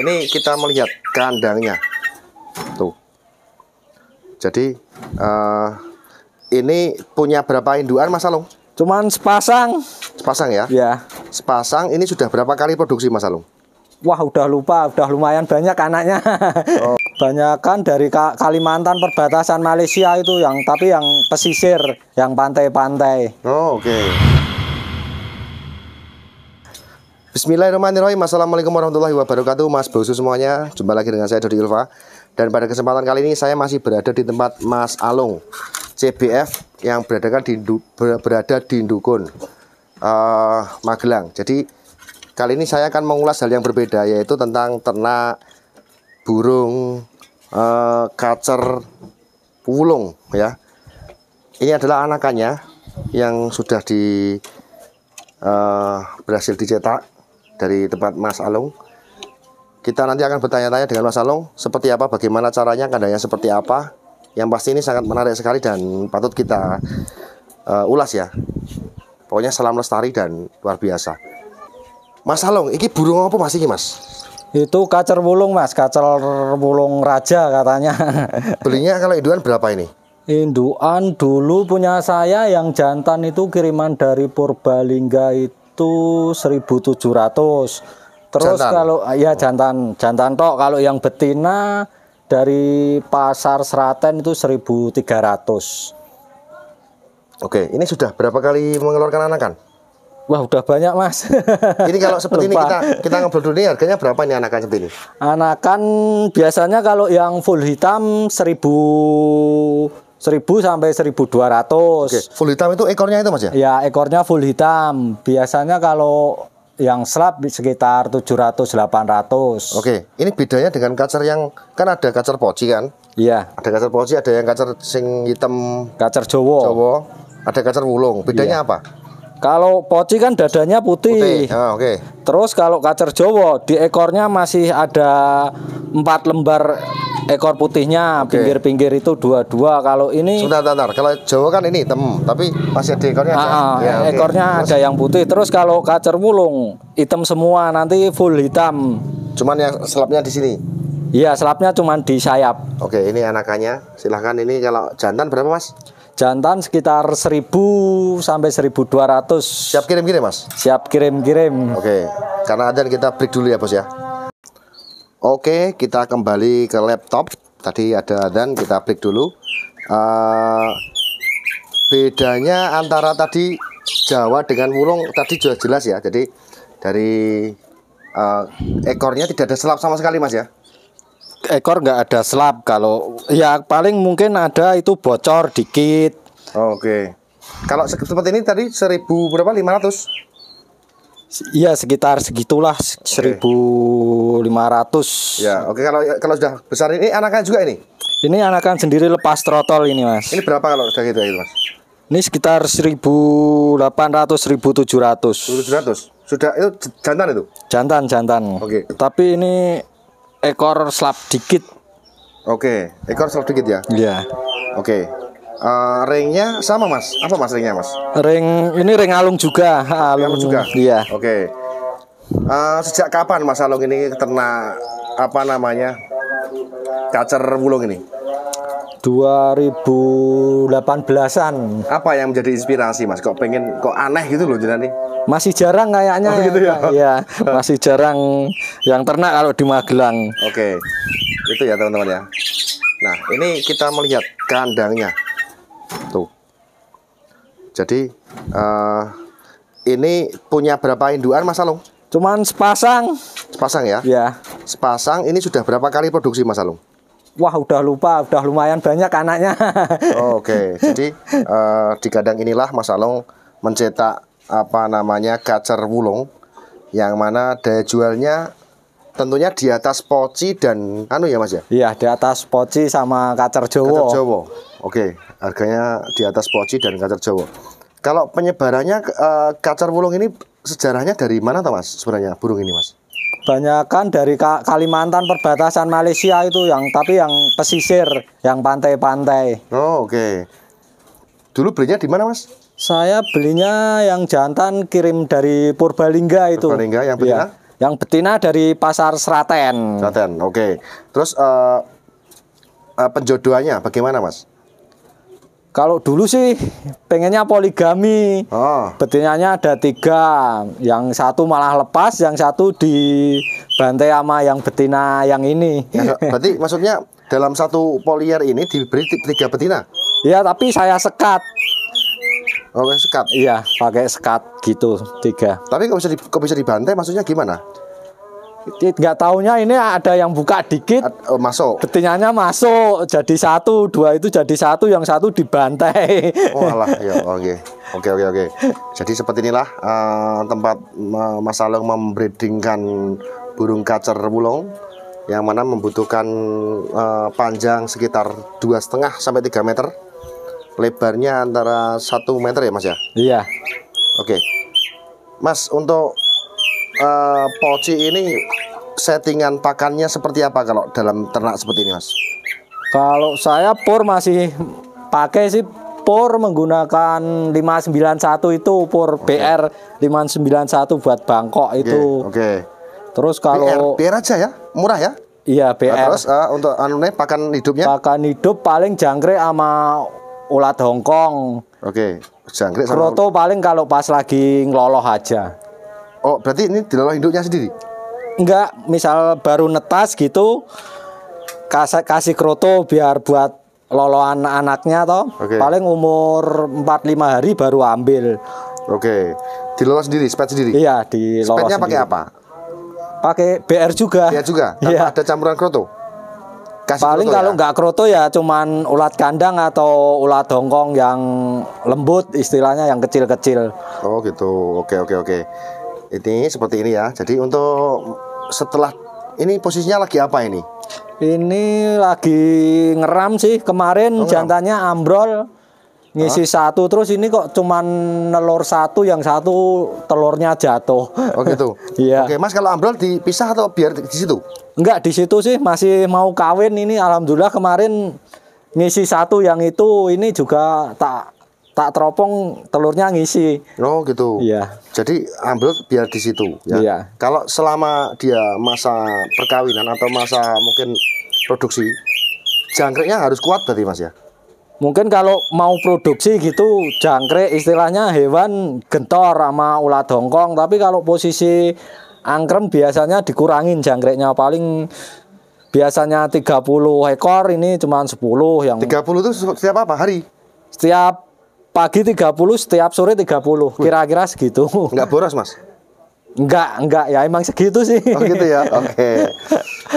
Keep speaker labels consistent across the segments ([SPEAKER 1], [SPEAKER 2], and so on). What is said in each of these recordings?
[SPEAKER 1] ini kita melihat kandangnya tuh jadi uh, ini punya berapa induan Mas Alung? Cuman sepasang. Sepasang ya? Ya. Sepasang ini sudah berapa kali produksi Mas Alung?
[SPEAKER 2] Wah udah lupa, udah lumayan banyak anaknya. Oh. Banyak kan dari Kalimantan perbatasan Malaysia itu yang tapi yang pesisir, yang pantai-pantai. Oh oke. Okay. Bismillahirrahmanirrahim Assalamualaikum warahmatullahi wabarakatuh
[SPEAKER 1] Mas Bosu semuanya Jumpa lagi dengan saya Dodi Ilva Dan pada kesempatan kali ini saya masih berada di tempat Mas Alung CBF yang berada di, berada di Dukun uh, Magelang Jadi kali ini saya akan mengulas hal yang berbeda Yaitu tentang ternak burung uh, kacer pulung ya Ini adalah anakannya yang sudah di uh, berhasil dicetak dari tempat Mas Alung. Kita nanti akan bertanya-tanya dengan Mas Alung seperti apa, bagaimana caranya, kandangnya seperti apa. Yang pasti ini sangat menarik sekali dan patut kita uh, ulas ya. Pokoknya
[SPEAKER 2] salam lestari dan luar biasa. Mas Alung, ini burung apa mas ini mas? Itu kacer bulung mas, kacer bulung raja katanya. Belinya kalau induan berapa ini? Induan dulu punya saya yang jantan itu kiriman dari Purbalingga itu itu 1700. Terus jantan. kalau ya jantan, jantan tok kalau yang betina dari pasar Seraten itu 1300. Oke, ini sudah berapa kali mengeluarkan anakan? Wah, udah banyak,
[SPEAKER 1] Mas. ini kalau seperti Lupa. ini kita kita ngobrol dulu nih harganya berapa nih anakan seperti ini?
[SPEAKER 2] Anakan biasanya kalau yang full hitam seribu 1000 sampai 1200. Oke. Full hitam itu ekornya itu Mas ya? Ya, ekornya full hitam. Biasanya kalau yang slab sekitar 700 800. Oke, ini bedanya dengan kacer yang kan ada kacer poci kan? Iya. Ada kacer poci, ada yang
[SPEAKER 1] kacer sing hitam, kacer Jawa. Jawa. Ada kacer wulung. Bedanya iya. apa?
[SPEAKER 2] Kalau poci kan dadanya putih. putih. Oh, oke. Okay. Terus kalau kacer Jawa di ekornya masih ada empat lembar ekor putihnya pinggir-pinggir itu dua-dua kalau ini sudah tatar kalau Jawa kan ini tem tapi masih ada ekornya ada. Ah, ah ya, ekornya okay. ada yang putih terus kalau kacer wulung hitam semua nanti full hitam cuman yang selapnya di sini iya selapnya cuman di sayap oke ini anakannya silahkan ini kalau jantan berapa mas jantan sekitar 1000 sampai 1200 siap kirim-kirim mas siap kirim-kirim oke karena ada kita break dulu ya bos ya
[SPEAKER 1] Oke, kita kembali ke laptop. Tadi ada dan kita klik dulu. Uh, bedanya antara tadi Jawa dengan Wulung tadi sudah jelas ya. Jadi dari uh, ekornya tidak ada selap sama sekali, Mas ya. Ekor nggak ada selap kalau ya paling mungkin ada
[SPEAKER 2] itu bocor dikit. Oke.
[SPEAKER 1] Kalau seperti ini tadi 1000 berapa?
[SPEAKER 2] 500. Iya sekitar segitulah seribu lima ratus. Ya oke okay, kalau kalau sudah besar ini anakan juga ini. Ini anakan sendiri lepas trotol ini mas. Ini berapa kalau sudah gitu ya gitu, mas? Ini sekitar seribu delapan ratus seribu tujuh ratus. Tujuh ratus sudah itu jantan itu? Jantan jantan. Oke. Okay. Tapi ini ekor slap dikit. Oke okay. ekor slap dikit ya? Iya.
[SPEAKER 1] Oke. Okay. Uh, ringnya sama mas, apa mas ringnya mas?
[SPEAKER 2] Ring ini ring alung juga, alung, juga. Iya. Oke. Okay.
[SPEAKER 1] Uh, eh, sejak kapan mas Alung ini ternak apa namanya kacer bulung ini?
[SPEAKER 2] 2018-an. Apa yang menjadi inspirasi Mas? Kok pengen kok aneh gitu loh jenani? Masih jarang kayaknya. Oh, ya. gitu ya. Iya, masih jarang yang ternak kalau di Magelang. Oke. Itu ya teman-teman ya.
[SPEAKER 1] Nah, ini kita melihat kandangnya. Tuh. Jadi uh, ini punya berapa induan Mas Alung? Cuman sepasang. Sepasang ya? Ya. Sepasang ini sudah berapa kali produksi Mas Alung? Wah udah lupa, udah lumayan banyak anaknya. oh, Oke, okay. jadi uh, di kadang inilah Mas Alung mencetak apa namanya kacer wulung yang mana daya jualnya tentunya di atas poci dan anu ya mas ya? Iya di atas poci sama kacer jowo. Kacer jowo, oke harganya di atas poci dan kacer jowo. Kalau penyebarannya uh, kacer wulung ini sejarahnya dari mana toh mas sebenarnya burung ini mas?
[SPEAKER 2] Banyakan dari Ka Kalimantan perbatasan Malaysia itu yang tapi yang pesisir, yang pantai-pantai. Oh, oke. Dulu belinya di mana mas? Saya belinya yang jantan kirim dari Purbalingga itu. Purbalingga yang betina? Iya. Yang betina dari pasar Seraten. Seraten, oke. Okay. Terus uh, uh, penjodohannya bagaimana, Mas? Kalau dulu sih pengennya poligami. Oh. Betinanya ada tiga, yang satu malah lepas, yang satu di bantai ama yang betina yang ini. Ya, berarti maksudnya dalam satu polier ini diberi tiga
[SPEAKER 1] betina? Iya, tapi saya sekat. Oke, oh, sekat. Iya, pakai sekat
[SPEAKER 2] gitu tiga. Tapi kok bisa di, kok bisa dibantai? Maksudnya gimana? nggak taunya ini ada yang buka dikit oh, masuk betinanya masuk jadi satu dua itu jadi satu yang satu dibantai oh
[SPEAKER 1] ya oke oke oke oke jadi seperti inilah uh, tempat uh, Mas Alung membreedingkan burung kacer wulung yang mana membutuhkan uh, panjang sekitar dua setengah sampai tiga meter lebarnya antara satu meter ya mas ya iya oke okay. mas untuk uh, poci ini settingan
[SPEAKER 2] pakannya seperti apa kalau dalam ternak seperti ini, Mas? Kalau saya pur masih pakai sih pur menggunakan 591 itu pur okay. BR 591 buat Bangkok okay. itu. Oke. Okay. Terus kalau BR, BR aja ya, murah ya? Iya, BR. Nah, terus uh, untuk anune pakan hidupnya? Pakan hidup paling jangkrik sama ulat Hongkong. Oke, jangkrik sama kroto paling kalau pas lagi ngeloloh aja. Oh, berarti ini diloloh induknya sendiri? Enggak, misal baru netas gitu kasih kasih kroto biar buat loloan anaknya toh. Okay. Paling umur 4-5 hari baru ambil. Oke. Okay. Dilolos sendiri, spet sendiri. Iya, di Spetnya pakai apa? Pakai BR juga. Iya juga. Tanpa iya. ada campuran kroto. Kasih Paling kroto kalau ya? nggak kroto ya cuman ulat kandang atau ulat hongkong yang lembut istilahnya yang kecil-kecil. Oh gitu.
[SPEAKER 1] Oke, okay, oke, okay, oke. Okay ini seperti ini ya jadi untuk setelah ini posisinya lagi apa ini
[SPEAKER 2] ini lagi ngeram sih kemarin oh, jantannya ambrol ngisi huh? satu terus ini kok cuman telur satu yang satu telurnya jatuh. Oh gitu. Iya. Oke, Mas kalau ambrol dipisah atau biar di situ? Enggak, di situ sih masih mau kawin ini alhamdulillah kemarin ngisi satu yang itu ini juga tak tak teropong telurnya ngisi. Oh gitu. Iya. Jadi ambil biar di situ. Ya? Iya.
[SPEAKER 1] Kalau selama dia masa perkawinan atau masa mungkin produksi, jangkriknya harus kuat berarti mas ya?
[SPEAKER 2] Mungkin kalau mau produksi gitu jangkrik istilahnya hewan gentor sama ulat hongkong. Tapi kalau posisi angkrem biasanya dikurangin jangkriknya paling biasanya 30 ekor ini cuma 10 yang 30 itu setiap apa hari? Setiap pagi 30 setiap sore 30 kira-kira segitu enggak boros mas Enggak, enggak ya emang segitu sih. Oh gitu ya. Oke. Okay.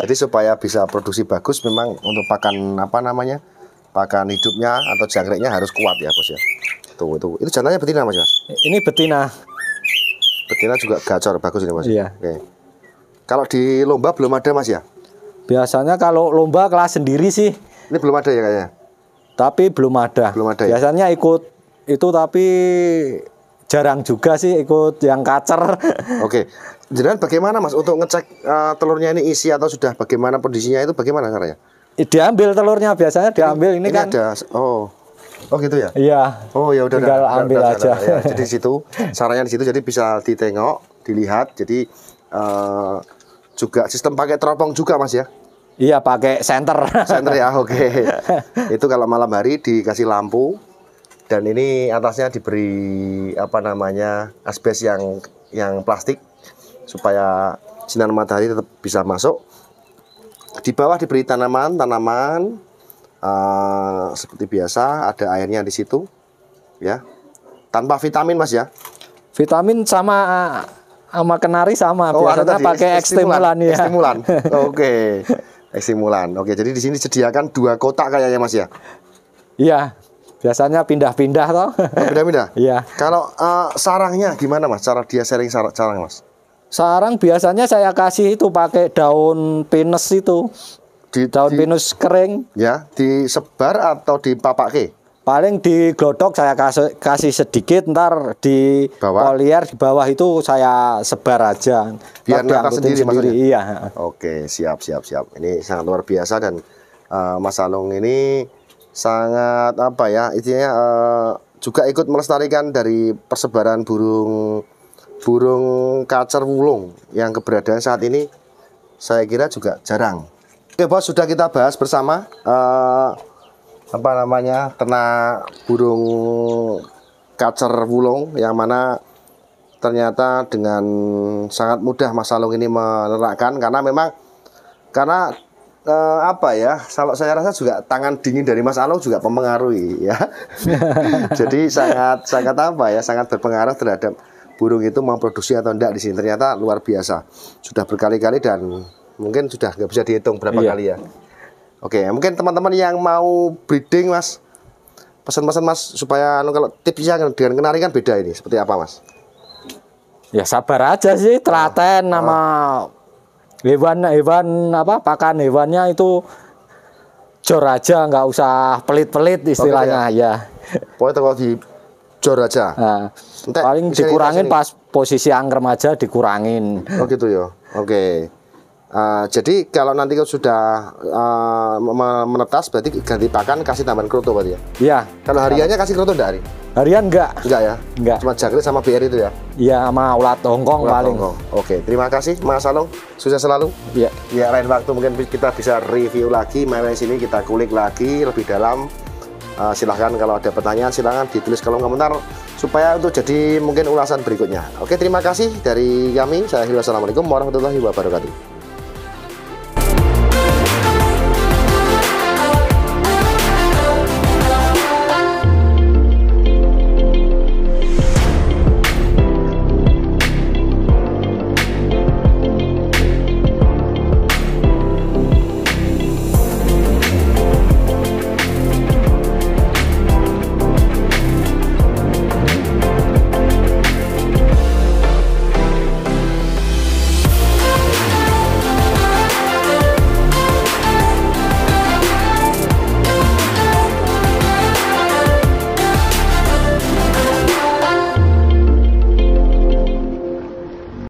[SPEAKER 1] Jadi supaya bisa produksi bagus memang untuk pakan apa namanya? Pakan hidupnya atau jangkriknya harus kuat ya, Bos ya. Tuh, itu. Itu jantannya betina, Mas, Mas. Ya? Ini betina. Betina juga gacor bagus ini, Mas. Iya. Oke. Okay. Kalau di lomba belum ada,
[SPEAKER 2] Mas ya? Biasanya kalau lomba kelas sendiri sih. Ini belum ada ya kayaknya. Tapi belum ada. Belum ada. Ya? Biasanya ya? ikut itu tapi jarang juga sih ikut yang kacer. Oke. Jadi bagaimana Mas untuk ngecek uh, telurnya ini isi atau
[SPEAKER 1] sudah bagaimana kondisinya itu bagaimana caranya? Diambil telurnya biasanya diambil ini, ini kan. ada. Oh. Oh gitu ya? Iya. Oh ya udah tinggal udah, ambil udah, aja. Udah, ya. Jadi di situ caranya di situ jadi bisa ditengok, dilihat. Jadi uh, juga sistem pakai teropong juga Mas ya? Iya, pakai senter. Senter ya, oke. Okay. itu kalau malam hari dikasih lampu, dan ini atasnya diberi apa namanya asbes yang yang plastik supaya sinar matahari tetap bisa masuk di bawah diberi tanaman-tanaman uh, eh, seperti biasa ada airnya di situ ya tanpa vitamin mas ya vitamin
[SPEAKER 2] sama eh, sama kenari sama oh, biasanya pakai ekstimulan ya ekstimulan oke
[SPEAKER 1] okay. ekstimulan oke jadi di sini disediakan dua kotak kayaknya mas ya iya Biasanya pindah-pindah toh. Oh, pindah-pindah. Iya. -pindah? Kalau uh, sarangnya gimana
[SPEAKER 2] Mas? Cara dia sering sarang, sarang Mas? Sarang biasanya saya kasih itu pakai daun pinus itu. Di, daun di, pinus kering. Ya, disebar atau dipapake? paling di glodok saya kasih, kasih sedikit ntar di bawah. polier di bawah itu saya sebar aja biar nata sendiri, sendiri ya? iya oke
[SPEAKER 1] siap siap siap ini sangat luar biasa dan uh, Mas Alung ini sangat apa ya intinya uh, juga ikut melestarikan dari persebaran burung burung kacer wulung yang keberadaan saat ini saya kira juga jarang. Oke bos sudah kita bahas bersama uh, apa namanya ternak burung kacer wulung yang mana ternyata dengan sangat mudah Mas ini menerakkan karena memang karena uh, apa ya kalau saya rasa juga tangan dingin dari Mas Alo juga mempengaruhi ya jadi sangat sangat apa ya sangat berpengaruh terhadap burung itu memproduksi atau enggak di sini ternyata luar biasa sudah berkali-kali dan mungkin sudah nggak bisa dihitung berapa iya. kali ya oke mungkin teman-teman yang mau breeding Mas pesan-pesan Mas supaya anu, kalau tipsnya dengan kenari kan beda ini seperti apa Mas
[SPEAKER 2] ya sabar aja sih telaten oh, ah. nama oh hewan-hewan apa pakan hewannya itu jor aja nggak usah pelit-pelit istilahnya okay, ya. ya. Pokoknya kalau di jor aja. Nah, paling dikurangin pas posisi angker aja dikurangin. Oh gitu ya. Oke. Okay. Uh, jadi
[SPEAKER 1] kalau nanti kalau sudah uh, menetas berarti ganti pakan kasih tambahan kroto berarti ya? Iya. Kalau hariannya kasih kroto dari Harian enggak. Enggak ya? Enggak. Cuma jangkrik sama BR itu ya? Iya sama ulat Hongkong ulat paling. Hongkong. Oke, terima kasih Mas Salong. Sukses selalu. Iya. Ya lain waktu mungkin kita bisa review lagi mainan sini kita kulik lagi lebih dalam. Uh, silahkan kalau ada pertanyaan silahkan ditulis kolom komentar supaya untuk jadi mungkin ulasan berikutnya. Oke, terima kasih dari kami. Saya Hilal. Assalamualaikum warahmatullahi wabarakatuh.